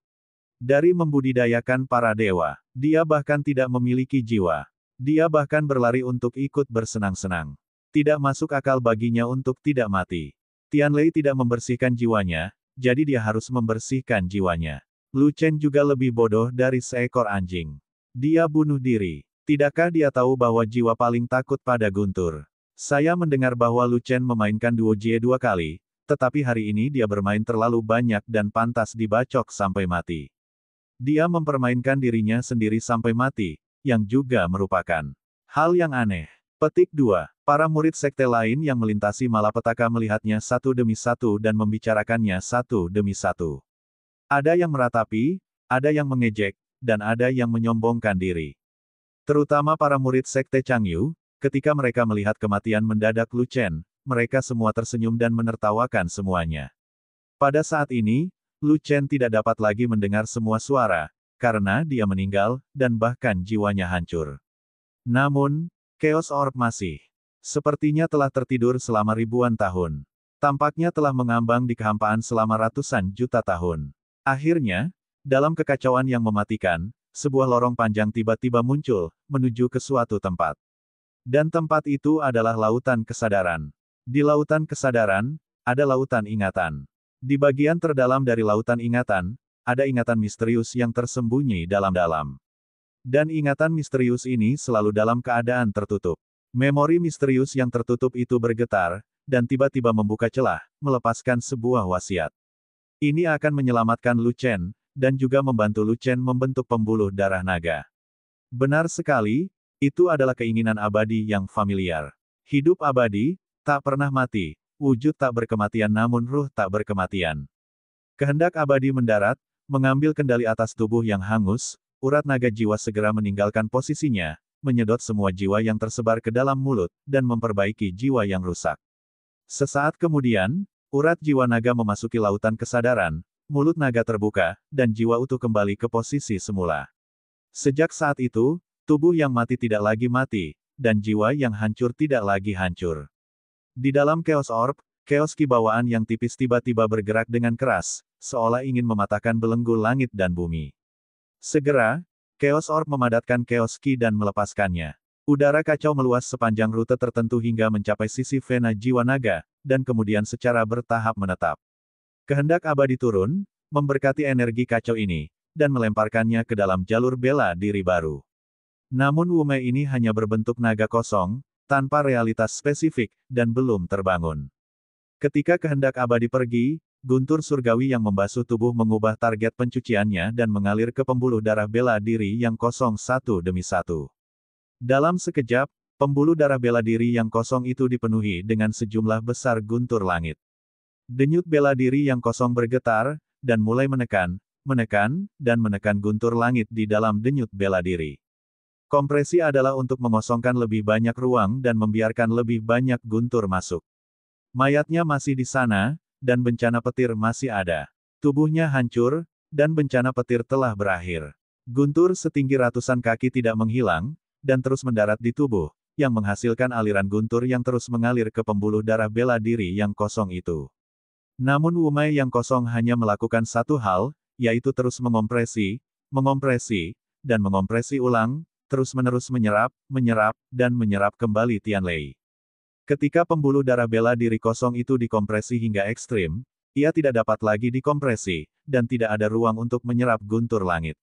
Dari membudidayakan para dewa, dia bahkan tidak memiliki jiwa. Dia bahkan berlari untuk ikut bersenang-senang. Tidak masuk akal baginya untuk tidak mati. Tian Lei tidak membersihkan jiwanya, jadi dia harus membersihkan jiwanya. Lu Chen juga lebih bodoh dari seekor anjing. Dia bunuh diri. Tidakkah dia tahu bahwa jiwa paling takut pada Guntur? Saya mendengar bahwa Lucen memainkan duo Jie dua kali, tetapi hari ini dia bermain terlalu banyak dan pantas dibacok sampai mati. Dia mempermainkan dirinya sendiri sampai mati, yang juga merupakan hal yang aneh. Petik 2. Para murid sekte lain yang melintasi malapetaka melihatnya satu demi satu dan membicarakannya satu demi satu. Ada yang meratapi, ada yang mengejek, dan ada yang menyombongkan diri. Terutama para murid Sekte Changyu, ketika mereka melihat kematian mendadak Lu Chen, mereka semua tersenyum dan menertawakan semuanya. Pada saat ini, Lu Chen tidak dapat lagi mendengar semua suara, karena dia meninggal, dan bahkan jiwanya hancur. Namun, Chaos Orb masih. Sepertinya telah tertidur selama ribuan tahun. Tampaknya telah mengambang di kehampaan selama ratusan juta tahun. Akhirnya, dalam kekacauan yang mematikan, sebuah lorong panjang tiba-tiba muncul, menuju ke suatu tempat. Dan tempat itu adalah lautan kesadaran. Di lautan kesadaran, ada lautan ingatan. Di bagian terdalam dari lautan ingatan, ada ingatan misterius yang tersembunyi dalam-dalam. Dan ingatan misterius ini selalu dalam keadaan tertutup. Memori misterius yang tertutup itu bergetar, dan tiba-tiba membuka celah, melepaskan sebuah wasiat. Ini akan menyelamatkan Lu Chen, dan juga membantu Luchen membentuk pembuluh darah naga. Benar sekali, itu adalah keinginan abadi yang familiar. Hidup abadi, tak pernah mati, wujud tak berkematian namun ruh tak berkematian. Kehendak abadi mendarat, mengambil kendali atas tubuh yang hangus, urat naga jiwa segera meninggalkan posisinya, menyedot semua jiwa yang tersebar ke dalam mulut, dan memperbaiki jiwa yang rusak. Sesaat kemudian, urat jiwa naga memasuki lautan kesadaran, mulut naga terbuka, dan jiwa utuh kembali ke posisi semula. Sejak saat itu, tubuh yang mati tidak lagi mati, dan jiwa yang hancur tidak lagi hancur. Di dalam Chaos Orb, Chaos kibawaan yang tipis tiba-tiba bergerak dengan keras, seolah ingin mematahkan belenggu langit dan bumi. Segera, Chaos Orb memadatkan Chaos Ki dan melepaskannya. Udara kacau meluas sepanjang rute tertentu hingga mencapai sisi vena jiwa naga, dan kemudian secara bertahap menetap. Kehendak abadi turun, memberkati energi kacau ini, dan melemparkannya ke dalam jalur bela diri baru. Namun Wumei ini hanya berbentuk naga kosong, tanpa realitas spesifik, dan belum terbangun. Ketika kehendak abadi pergi, guntur surgawi yang membasuh tubuh mengubah target pencuciannya dan mengalir ke pembuluh darah bela diri yang kosong satu demi satu. Dalam sekejap, pembuluh darah bela diri yang kosong itu dipenuhi dengan sejumlah besar guntur langit. Denyut bela diri yang kosong bergetar, dan mulai menekan, menekan, dan menekan guntur langit di dalam denyut bela diri. Kompresi adalah untuk mengosongkan lebih banyak ruang dan membiarkan lebih banyak guntur masuk. Mayatnya masih di sana, dan bencana petir masih ada. Tubuhnya hancur, dan bencana petir telah berakhir. Guntur setinggi ratusan kaki tidak menghilang, dan terus mendarat di tubuh, yang menghasilkan aliran guntur yang terus mengalir ke pembuluh darah bela diri yang kosong itu. Namun Umai yang kosong hanya melakukan satu hal, yaitu terus mengompresi, mengompresi, dan mengompresi ulang, terus-menerus menyerap, menyerap, dan menyerap kembali Tian Lei. Ketika pembuluh darah bela diri kosong itu dikompresi hingga ekstrim, ia tidak dapat lagi dikompresi, dan tidak ada ruang untuk menyerap guntur langit.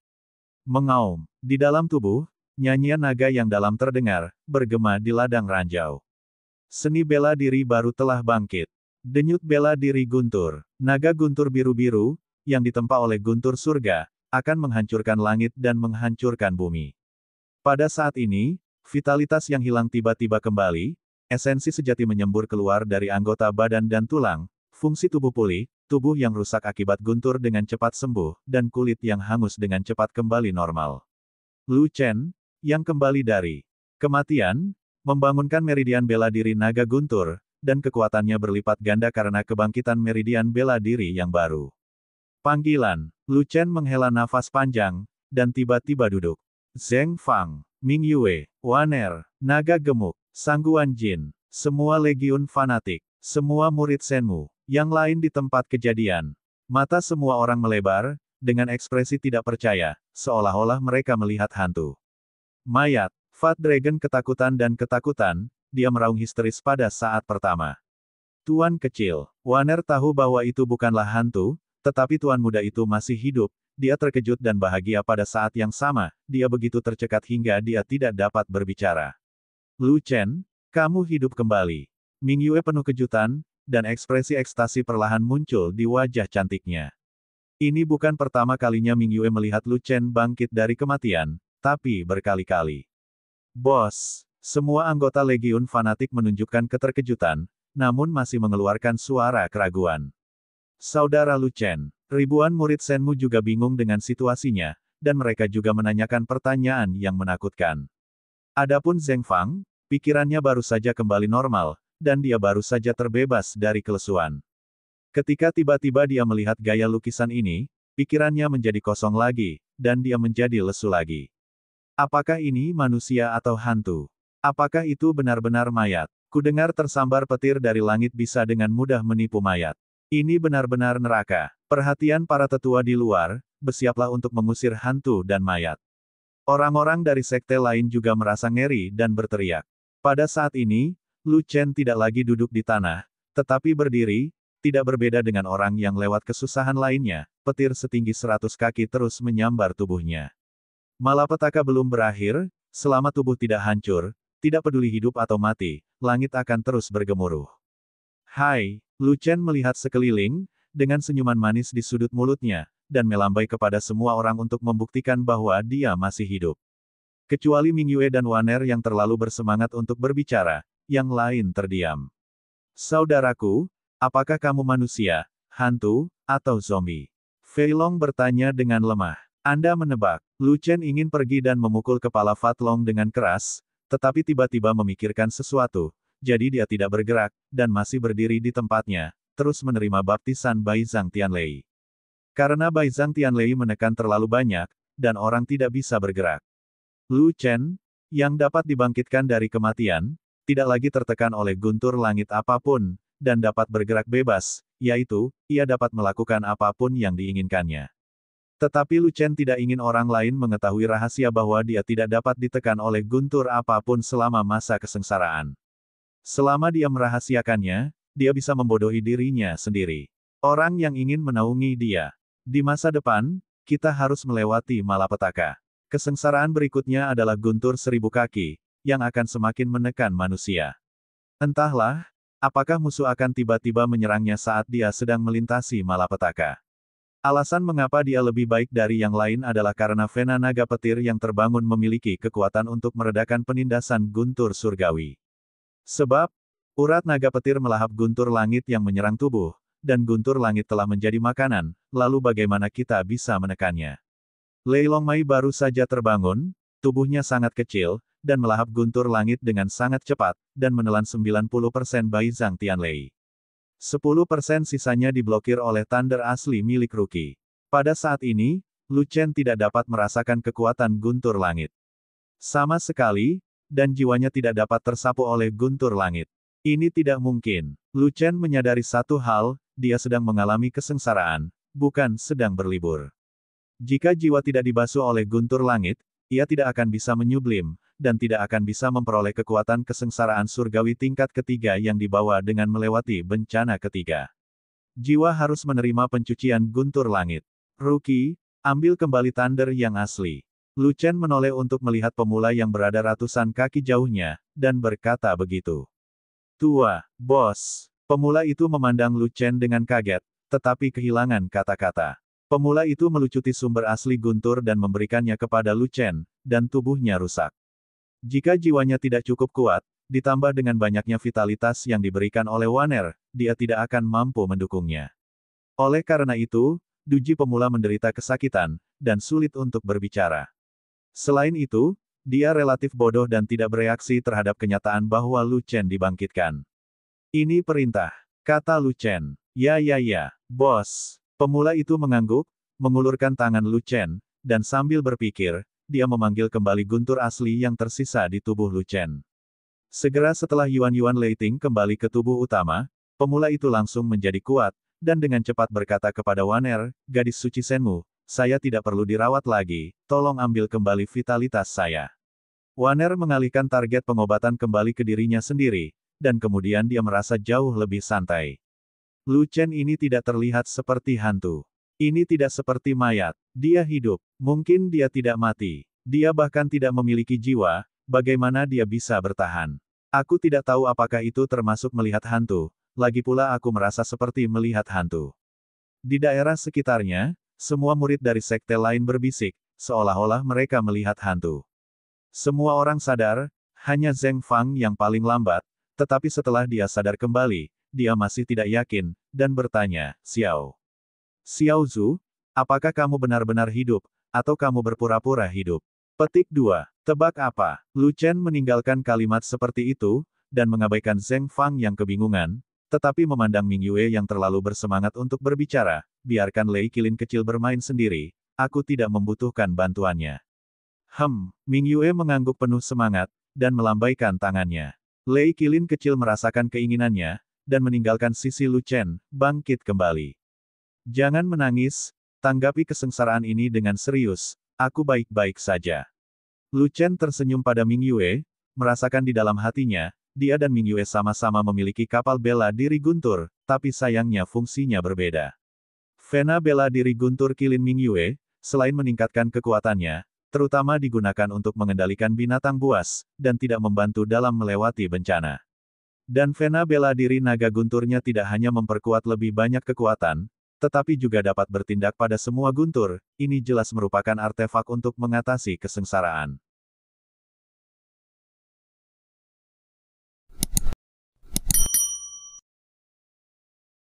Mengaum, di dalam tubuh, nyanyian naga yang dalam terdengar, bergema di ladang ranjau. Seni bela diri baru telah bangkit. Denyut bela diri Guntur, naga Guntur biru-biru, yang ditempa oleh Guntur surga, akan menghancurkan langit dan menghancurkan bumi. Pada saat ini, vitalitas yang hilang tiba-tiba kembali, esensi sejati menyembur keluar dari anggota badan dan tulang, fungsi tubuh pulih, tubuh yang rusak akibat guntur dengan cepat sembuh, dan kulit yang hangus dengan cepat kembali normal. Lu Chen, yang kembali dari kematian, membangunkan meridian bela diri naga guntur, dan kekuatannya berlipat ganda karena kebangkitan meridian bela diri yang baru. Panggilan, Lu Chen menghela nafas panjang, dan tiba-tiba duduk. Zeng Fang, Ming Yue, Waner, Naga Gemuk, Sangguan Jin, semua legiun fanatik, semua murid Senmu, yang lain di tempat kejadian. Mata semua orang melebar, dengan ekspresi tidak percaya, seolah-olah mereka melihat hantu. Mayat, Fat Dragon ketakutan dan ketakutan, dia meraung histeris pada saat pertama. Tuan kecil, Waner tahu bahwa itu bukanlah hantu, tetapi tuan muda itu masih hidup, dia terkejut dan bahagia pada saat yang sama, dia begitu tercekat hingga dia tidak dapat berbicara. Lu Chen, kamu hidup kembali. Ming Yue penuh kejutan, dan ekspresi ekstasi perlahan muncul di wajah cantiknya. Ini bukan pertama kalinya Ming Yue melihat Lu Chen bangkit dari kematian, tapi berkali-kali. Bos, semua anggota Legiun fanatik menunjukkan keterkejutan, namun masih mengeluarkan suara keraguan. Saudara Lucen, ribuan murid Senmu juga bingung dengan situasinya, dan mereka juga menanyakan pertanyaan yang menakutkan. Adapun Zeng Fang, pikirannya baru saja kembali normal, dan dia baru saja terbebas dari kelesuan. Ketika tiba-tiba dia melihat gaya lukisan ini, pikirannya menjadi kosong lagi, dan dia menjadi lesu lagi. Apakah ini manusia atau hantu? Apakah itu benar-benar mayat? Kudengar tersambar petir dari langit bisa dengan mudah menipu mayat. Ini benar-benar neraka. Perhatian para tetua di luar, bersiaplah untuk mengusir hantu dan mayat. Orang-orang dari sekte lain juga merasa ngeri dan berteriak. Pada saat ini, Lu Chen tidak lagi duduk di tanah, tetapi berdiri, tidak berbeda dengan orang yang lewat kesusahan lainnya, petir setinggi seratus kaki terus menyambar tubuhnya. Malapetaka belum berakhir, selama tubuh tidak hancur, tidak peduli hidup atau mati, langit akan terus bergemuruh. Hai, Chen melihat sekeliling, dengan senyuman manis di sudut mulutnya, dan melambai kepada semua orang untuk membuktikan bahwa dia masih hidup. Kecuali Ming Yue dan Waner yang terlalu bersemangat untuk berbicara, yang lain terdiam. Saudaraku, apakah kamu manusia, hantu, atau zombie? Feilong bertanya dengan lemah. Anda menebak, Lu Chen ingin pergi dan memukul kepala Fatlong dengan keras, tetapi tiba-tiba memikirkan sesuatu, jadi dia tidak bergerak, dan masih berdiri di tempatnya, terus menerima baptisan Bai Zhang Tianlei. Karena Bai Zhang Tianlei menekan terlalu banyak, dan orang tidak bisa bergerak. Lu Chen, yang dapat dibangkitkan dari kematian, tidak lagi tertekan oleh guntur langit apapun, dan dapat bergerak bebas, yaitu, ia dapat melakukan apapun yang diinginkannya. Tetapi Lucen tidak ingin orang lain mengetahui rahasia bahwa dia tidak dapat ditekan oleh guntur apapun selama masa kesengsaraan. Selama dia merahasiakannya, dia bisa membodohi dirinya sendiri. Orang yang ingin menaungi dia. Di masa depan, kita harus melewati malapetaka. Kesengsaraan berikutnya adalah guntur seribu kaki, yang akan semakin menekan manusia. Entahlah, apakah musuh akan tiba-tiba menyerangnya saat dia sedang melintasi malapetaka. Alasan mengapa dia lebih baik dari yang lain adalah karena Vena Naga Petir yang terbangun memiliki kekuatan untuk meredakan penindasan guntur surgawi. Sebab, urat naga petir melahap guntur langit yang menyerang tubuh, dan guntur langit telah menjadi makanan, lalu bagaimana kita bisa menekannya? Leilong Mai baru saja terbangun, tubuhnya sangat kecil, dan melahap guntur langit dengan sangat cepat, dan menelan 90% bayi Zhang Tianlei. 10% sisanya diblokir oleh Thunder asli milik Ruki. Pada saat ini, Chen tidak dapat merasakan kekuatan guntur langit. Sama sekali, dan jiwanya tidak dapat tersapu oleh guntur langit. Ini tidak mungkin. Chen menyadari satu hal, dia sedang mengalami kesengsaraan, bukan sedang berlibur. Jika jiwa tidak dibasuh oleh guntur langit, ia tidak akan bisa menyublim, dan tidak akan bisa memperoleh kekuatan kesengsaraan surgawi tingkat ketiga yang dibawa dengan melewati bencana ketiga. Jiwa harus menerima pencucian guntur langit. Ruki, ambil kembali thunder yang asli. Lucen menoleh untuk melihat pemula yang berada ratusan kaki jauhnya, dan berkata begitu. Tua, bos. Pemula itu memandang Lucen dengan kaget, tetapi kehilangan kata-kata. Pemula itu melucuti sumber asli guntur dan memberikannya kepada Lucen, dan tubuhnya rusak. Jika jiwanya tidak cukup kuat, ditambah dengan banyaknya vitalitas yang diberikan oleh Waner, dia tidak akan mampu mendukungnya. Oleh karena itu, Duji pemula menderita kesakitan, dan sulit untuk berbicara. Selain itu, dia relatif bodoh dan tidak bereaksi terhadap kenyataan bahwa Lu Chen dibangkitkan. Ini perintah, kata Lu Chen. Ya ya ya, bos. Pemula itu mengangguk, mengulurkan tangan Lu Chen, dan sambil berpikir, dia memanggil kembali guntur asli yang tersisa di tubuh Lu Chen. Segera setelah Yuan-Yuan Leiting kembali ke tubuh utama, pemula itu langsung menjadi kuat, dan dengan cepat berkata kepada Waner, gadis suci Senmu, saya tidak perlu dirawat lagi, tolong ambil kembali vitalitas saya. Waner mengalihkan target pengobatan kembali ke dirinya sendiri, dan kemudian dia merasa jauh lebih santai. Lu Chen ini tidak terlihat seperti hantu. Ini tidak seperti mayat. Dia hidup. Mungkin dia tidak mati. Dia bahkan tidak memiliki jiwa, bagaimana dia bisa bertahan. Aku tidak tahu apakah itu termasuk melihat hantu, lagi pula aku merasa seperti melihat hantu. Di daerah sekitarnya, semua murid dari sekte lain berbisik, seolah-olah mereka melihat hantu. Semua orang sadar, hanya Zeng Fang yang paling lambat, tetapi setelah dia sadar kembali, dia masih tidak yakin, dan bertanya, Xiao. Xiao Xiaozu, apakah kamu benar-benar hidup, atau kamu berpura-pura hidup? Petik 2. Tebak apa? Lu Chen meninggalkan kalimat seperti itu, dan mengabaikan Zeng Fang yang kebingungan, tetapi memandang Ming Yue yang terlalu bersemangat untuk berbicara, biarkan Lei Kilin kecil bermain sendiri, aku tidak membutuhkan bantuannya. Hem, Ming Yue mengangguk penuh semangat, dan melambaikan tangannya. Lei Kilin kecil merasakan keinginannya, dan meninggalkan sisi Lu Chen, bangkit kembali. Jangan menangis, tanggapi kesengsaraan ini dengan serius, aku baik-baik saja. Lu Chen tersenyum pada Ming Yue, merasakan di dalam hatinya, dia dan Ming Yue sama-sama memiliki kapal bela diri guntur, tapi sayangnya fungsinya berbeda. Vena bela diri guntur kilin Ming Yue, selain meningkatkan kekuatannya, terutama digunakan untuk mengendalikan binatang buas, dan tidak membantu dalam melewati bencana. Dan Vena bela diri naga gunturnya tidak hanya memperkuat lebih banyak kekuatan, tetapi juga dapat bertindak pada semua guntur, ini jelas merupakan artefak untuk mengatasi kesengsaraan.